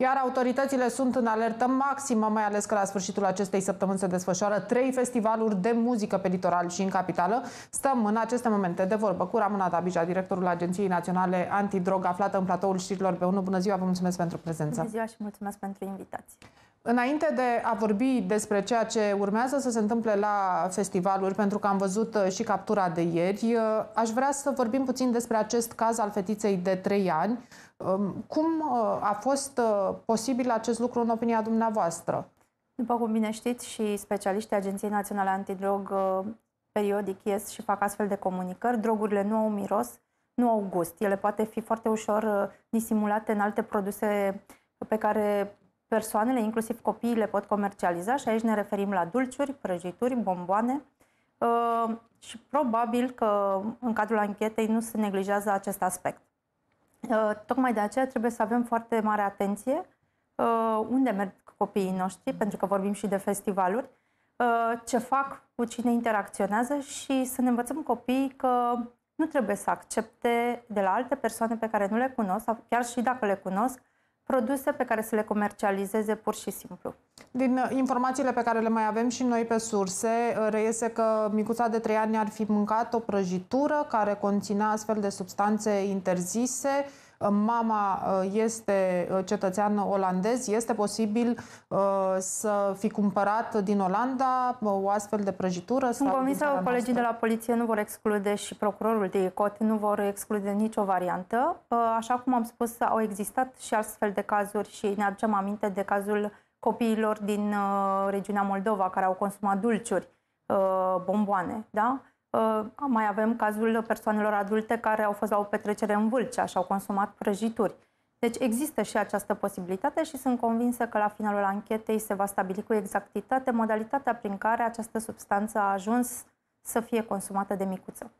Iar autoritățile sunt în alertă maximă, mai ales că la sfârșitul acestei săptămâni se desfășoară trei festivaluri de muzică pe litoral și în capitală. Stăm în aceste momente de vorbă cu Ramona Dabija, directorul Agenției Naționale Antidrog, aflată în platoul știrilor pe 1. Bună ziua, vă mulțumesc pentru prezență. Bună ziua și mulțumesc pentru invitație. Înainte de a vorbi despre ceea ce urmează să se întâmple la festivaluri, pentru că am văzut uh, și captura de ieri, uh, aș vrea să vorbim puțin despre acest caz al fetiței de 3 ani. Um, cum uh, a fost posibil acest lucru în opinia dumneavoastră? După cum bine știți și specialiștii Agenției Naționale Antidrog periodic ies și fac astfel de comunicări, drogurile nu au miros, nu au gust. Ele poate fi foarte ușor disimulate în alte produse pe care persoanele, inclusiv copiii, le pot comercializa și aici ne referim la dulciuri, prăjituri, bomboane uh, și probabil că în cadrul anchetei nu se neglijează acest aspect. Uh, tocmai de aceea trebuie să avem foarte mare atenție uh, unde merg copiii noștri, pentru că vorbim și de festivaluri, ce fac, cu cine interacționează și să ne învățăm copiii că nu trebuie să accepte de la alte persoane pe care nu le cunosc, sau chiar și dacă le cunosc, produse pe care să le comercializeze pur și simplu. Din uh, informațiile pe care le mai avem și noi pe surse, uh, reiese că micuța de 3 ani ar fi mâncat o prăjitură care conținea astfel de substanțe interzise, mama uh, este uh, cetățean olandez, este posibil uh, să fi cumpărat din Olanda o astfel de prăjitură? Sunt convinsă că colegii de la poliție nu vor exclude și procurorul de ICOT nu vor exclude nicio variantă. Așa cum am spus, au existat și astfel de cazuri și ne aducem aminte de cazul copiilor din regiunea Moldova care au consumat dulciuri, bomboane, da? Ă, mai avem cazul persoanelor adulte care au fost la o petrecere în Vâlcea și au consumat prăjituri. Deci există și această posibilitate și sunt convinsă că la finalul anchetei se va stabili cu exactitate modalitatea prin care această substanță a ajuns să fie consumată de micuță.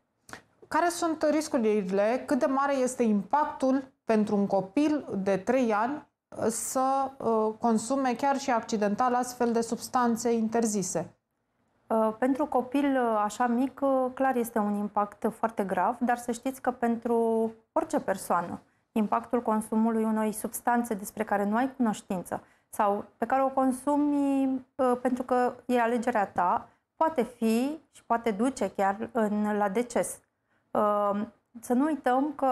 Care sunt riscurile? Cât de mare este impactul pentru un copil de 3 ani să ă, consume chiar și accidental astfel de substanțe interzise? Uh, pentru copil uh, așa mic, uh, clar este un impact foarte grav, dar să știți că pentru orice persoană, impactul consumului unei substanțe despre care nu ai cunoștință sau pe care o consumi pentru că e alegerea ta, poate fi și poate duce chiar în, la deces. Să nu uităm că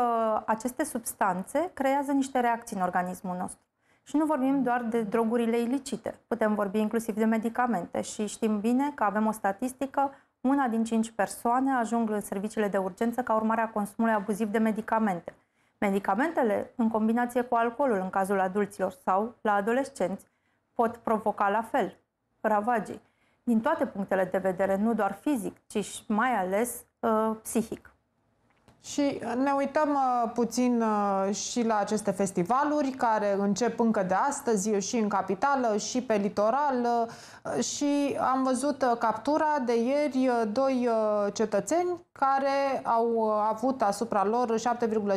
aceste substanțe creează niște reacții în organismul nostru. Și nu vorbim doar de drogurile ilicite. Putem vorbi inclusiv de medicamente și știm bine că avem o statistică, una din cinci persoane ajung în serviciile de urgență ca urmare a consumului abuziv de medicamente. Medicamentele, în combinație cu alcoolul în cazul adulților sau la adolescenți, pot provoca la fel ravagii, din toate punctele de vedere, nu doar fizic, ci și mai ales uh, psihic. Și ne uităm uh, puțin uh, și la aceste festivaluri care încep încă de astăzi și în capitală și pe litoral uh, și am văzut uh, captura de ieri uh, doi uh, cetățeni care au uh, avut asupra lor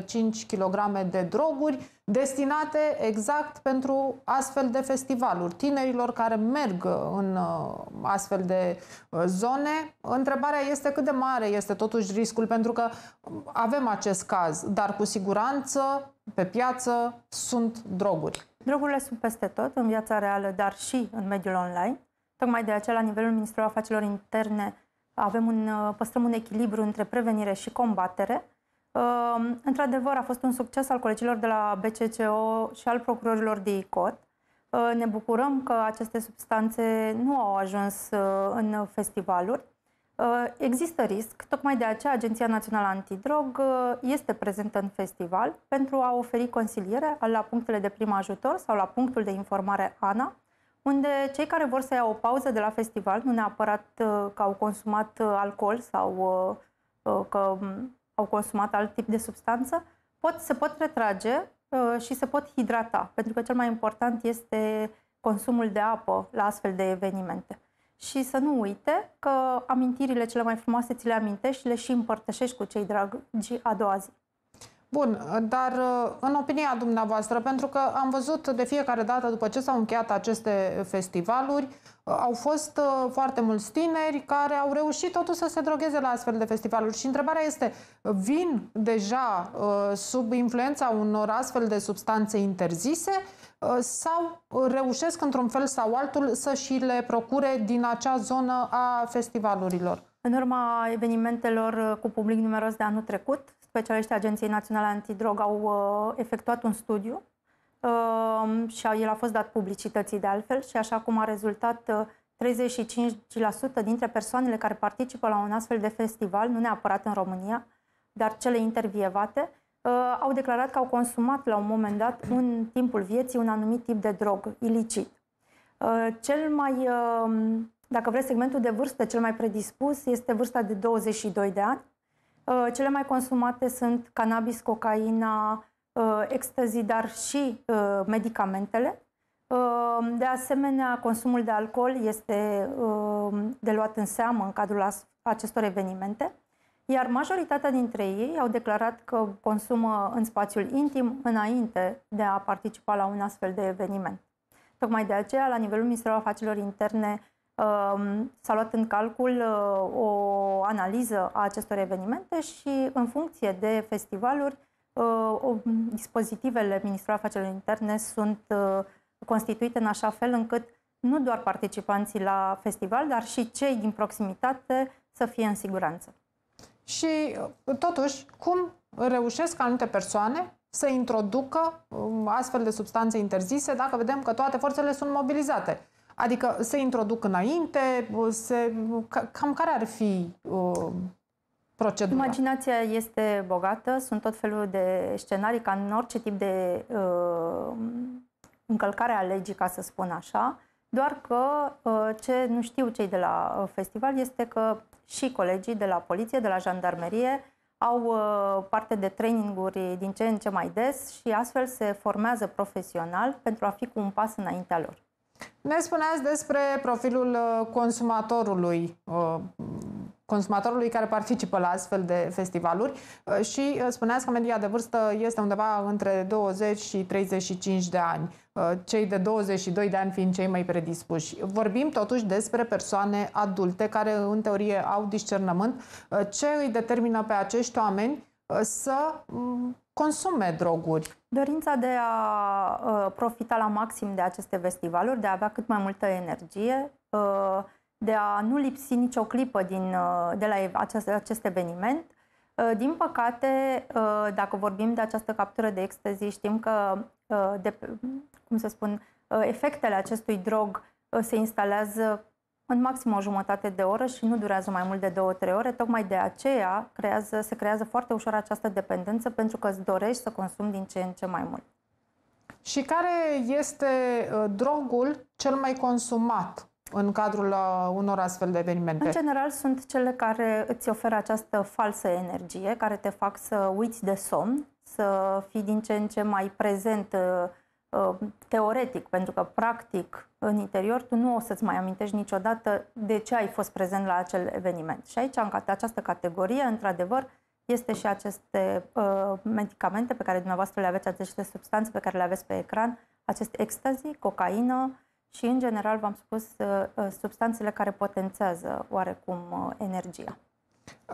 7,5 kg de droguri destinate exact pentru astfel de festivaluri, tinerilor care merg în uh, astfel de uh, zone. Întrebarea este cât de mare este totuși riscul, pentru că um, avem acest caz, dar cu siguranță pe piață sunt droguri. Drogurile sunt peste tot, în viața reală, dar și în mediul online. Tocmai de aceea, la nivelul Ministerului Afacerilor Interne, avem un, uh, păstrăm un echilibru între prevenire și combatere Ehm, într-adevăr, a fost un succes al colegilor de la BCCO și al procurorilor de ICOT. Ehm, ne bucurăm că aceste substanțe nu au ajuns ehm, în festivaluri. Există risc, tocmai de aceea Agenția Națională Antidrog este prezentă în festival pentru a oferi consiliere la punctele de prim ajutor sau la punctul de informare ANA, unde cei care vor să ia o pauză de la festival, nu neapărat că au consumat alcool sau că au consumat alt tip de substanță, pot, se pot retrage uh, și se pot hidrata, pentru că cel mai important este consumul de apă la astfel de evenimente. Și să nu uite că amintirile cele mai frumoase ți le amintești și le și împărtășești cu cei dragi a doua zi. Bun, dar uh, în opinia dumneavoastră, pentru că am văzut de fiecare dată după ce s-au încheiat aceste festivaluri, uh, au fost uh, foarte mulți tineri care au reușit totuși să se drogheze la astfel de festivaluri. Și întrebarea este, vin deja sub influența unor astfel de substanțe interzise sau reușesc într-un fel sau altul să și le procure din acea zonă a festivalurilor? În urma evenimentelor cu public numeros de anul trecut, specialiștii Agenției Naționale Antidrog au uh, efectuat un studiu um, și el a fost dat publicității de altfel și așa cum a rezultat 35% uh, dintre persoanele care participă la un astfel de festival, nu neapărat în România, dar cele intervievate, uh, au declarat că au consumat la un moment dat, în timpul vieții, un anumit tip de drog ilicit. Cel mai, um, dacă vreți, segmentul de vârstă cel mai predispus este vârsta de 22 de ani, Uh, cele mai consumate sunt cannabis, cocaina, uh, extazii, dar și uh, medicamentele. De asemenea, consumul de alcool este de luat în seamă în cadrul acestor evenimente, iar majoritatea dintre ei au declarat că consumă în spațiul intim înainte de a participa la un astfel de eveniment. Tocmai de aceea, la nivelul Ministerului Afacerilor Interne, Ehm, s-a luat în calcul uh, o analiză a acestor evenimente și în funcție de festivaluri, uh, dispozitivele ministrului Afacerilor Interne sunt uh, constituite în așa fel încât nu doar participanții la festival, dar și cei din proximitate să fie în siguranță. Și totuși, cum reușesc anumite persoane să introducă um, astfel de substanțe interzise dacă vedem că toate forțele sunt mobilizate? Adică se introduc înainte, se, cam care ar fi uh, procedura? Imaginația este bogată, sunt tot felul de scenarii, ca în orice tip de uh, încălcare a legii, ca să spun așa, doar că uh, ce nu știu cei de la uh, festival este că și colegii de la poliție, de la jandarmerie, au uh, parte de traininguri din ce în ce mai des și astfel se formează profesional pentru a fi cu un pas înaintea lor. Ne spuneați despre profilul uh, consumatorului, uh, consumatorului care participă la astfel de festivaluri uh, și spuneați că media de vârstă este undeva între 20 și 35 de ani, cei de 22 de ani fiind cei mai predispuși. Vorbim totuși despre persoane adulte care în teorie au discernământ. Ce îi determină pe acești oameni să mm, consume droguri. Dorința de a uh, profita la maxim de aceste festivaluri, de a avea cât mai multă energie, uh, de a nu lipsi nicio clipă din, uh, de la acest, acest eveniment. Din păcate, dacă vorbim de această captură de extazi, știm că, de, cum să spun, efectele acestui drog se instalează în maxim o jumătate de oră și nu durează mai mult de 2-3 ore. Tocmai de aceea creează, se creează foarte ușor această dependență pentru că îți dorești să consumi din ce în ce mai mult. Și care este uh, drogul cel mai consumat în cadrul uh, unor astfel de evenimente? În general sunt cele care îți oferă această falsă energie, care te fac să uiți de somn, să fii din ce în ce mai prezent uh, Uh, teoretic, pentru că practic în interior tu nu o să-ți mai amintești niciodată de ce ai fost prezent la acel eveniment. Și aici, în această categorie, într-adevăr, este și aceste uh, medicamente pe care dumneavoastră le aveți, aceste substanțe pe care le aveți pe ecran, acest ecstasy, cocaină și, în general, v-am spus, uh, uh substanțele care potențează oarecum uh, energia.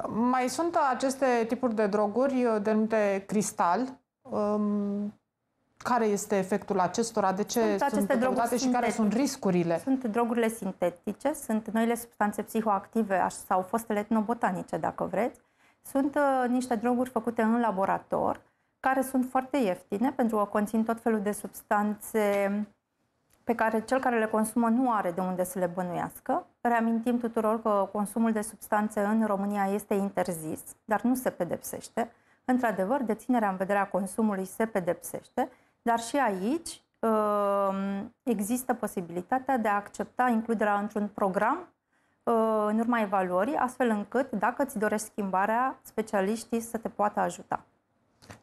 Mai sunt aceste tipuri de droguri uh, denumite cristal. Um care este efectul acestora, de ce sunt, aceste sunt droguri și sintetice. care sunt riscurile. Sunt drogurile sintetice, sunt noile substanțe psihoactive sau fostele etnobotanice, dacă vreți. Sunt uh, niște droguri făcute în laborator, care sunt foarte ieftine, pentru că conțin tot felul de substanțe pe care cel care le consumă nu are de unde să le bănuiască. Reamintim tuturor că consumul de substanțe în România este interzis, dar nu se pedepsește. Într-adevăr, deținerea în vederea consumului se pedepsește, dar și aici um, există posibilitatea de a accepta includerea într-un program uh, în urma evaluării, astfel încât, dacă îți dorești schimbarea, specialiștii să te poată ajuta.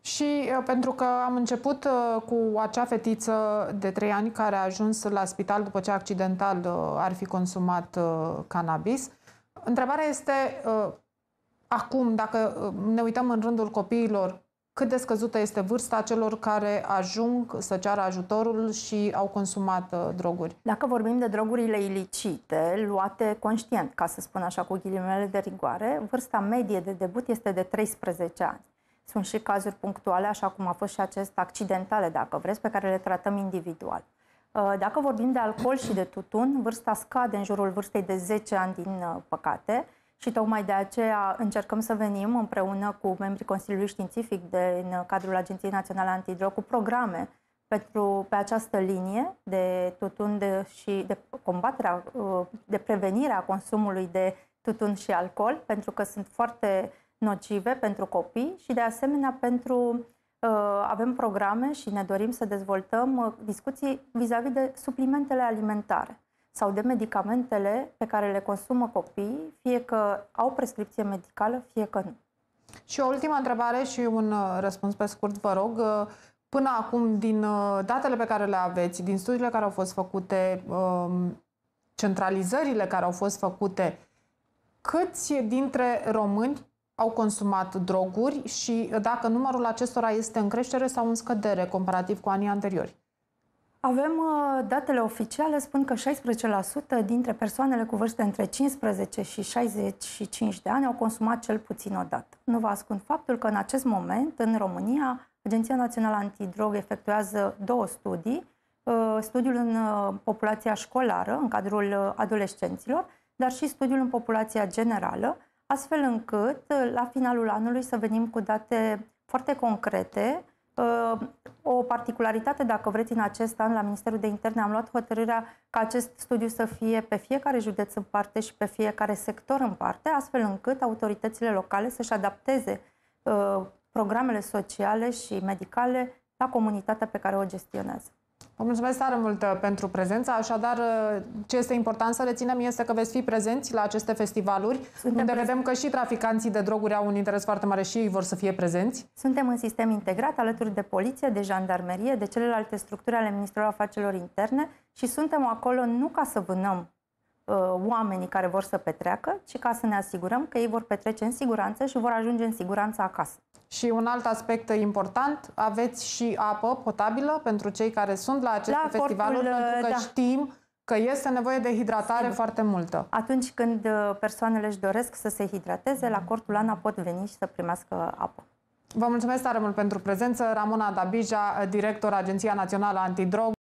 Și uh, pentru că am început uh, cu acea fetiță de 3 ani care a ajuns la spital după ce accidental ar fi consumat cannabis, întrebarea este acum, dacă ne uităm în rândul copiilor cât de scăzută este vârsta celor care ajung să ceară ajutorul și au consumat uh, droguri. Dacă vorbim de drogurile ilicite, luate conștient, ca să spun așa cu ghilimele de rigoare, vârsta medie de debut este de 13 ani. Sunt și cazuri punctuale, așa cum a fost și acest accidentale, dacă vreți, pe care le tratăm individual. Uh, dacă vorbim de alcool și de tutun, vârsta scade în jurul vârstei de 10 ani din uh, păcate, și tocmai de aceea încercăm să venim împreună cu membrii Consiliului Științific de, în cadrul Agenției Naționale Antidrog cu programe pentru, pe această linie de tutun de, și de combaterea, uh, de prevenirea consumului de tutun și alcool, pentru că sunt foarte nocive pentru copii și de asemenea pentru uh, avem programe și ne dorim să dezvoltăm uh, discuții vis-a-vis de suplimentele alimentare sau de medicamentele pe care le consumă copiii, fie că au prescripție medicală, fie că nu. Și o ultimă întrebare și un uh, răspuns pe scurt, vă rog. Uh, până acum, din uh, datele pe care le aveți, din studiile care au fost făcute, um, centralizările care au fost făcute, câți dintre români au consumat droguri și dacă numărul acestora este în creștere sau în scădere comparativ cu anii anteriori? Avem uh, datele oficiale, spun că 16% dintre persoanele cu vârste între 15 și 65 de ani au consumat cel puțin o dată. Nu vă ascund faptul că în acest moment, în România, Agenția Națională Antidrog efectuează două studii, uh, studiul în uh, populația școlară, în cadrul adolescenților, dar și studiul în populația generală, astfel încât la finalul anului să venim cu date foarte concrete Ă, o particularitate, dacă vreți, în acest an la Ministerul de Interne am luat hotărârea ca acest studiu să fie pe fiecare județ în parte și pe fiecare sector în parte, astfel încât autoritățile locale să-și adapteze ă, programele sociale și medicale la comunitatea pe care o gestionează. Vă mulțumesc tare mult uh, pentru prezența. Așadar, uh, ce este important să reținem este că veți fi prezenți la aceste festivaluri, Suntem unde vedem că și traficanții de droguri au un interes foarte mare și ei vor să fie prezenți. Suntem în sistem integrat alături de poliție, de jandarmerie, de celelalte structuri ale Ministerului Afacerilor Interne și suntem acolo nu ca să vânăm uh, oamenii care vor să petreacă, ci ca să ne asigurăm că ei vor petrece în siguranță și vor ajunge în siguranță acasă. Și un alt aspect important, aveți și apă potabilă pentru cei care sunt la aceste la festivaluri, portul, uh, pentru că da. știm că este nevoie de hidratare Sigur. foarte multă. Atunci când uh, persoanele își doresc să se hidrateze, la Ana pot veni și să primească apă. Vă mulțumesc tare mult pentru prezență. Ramona Dabija, director Agenția Națională Antidrog.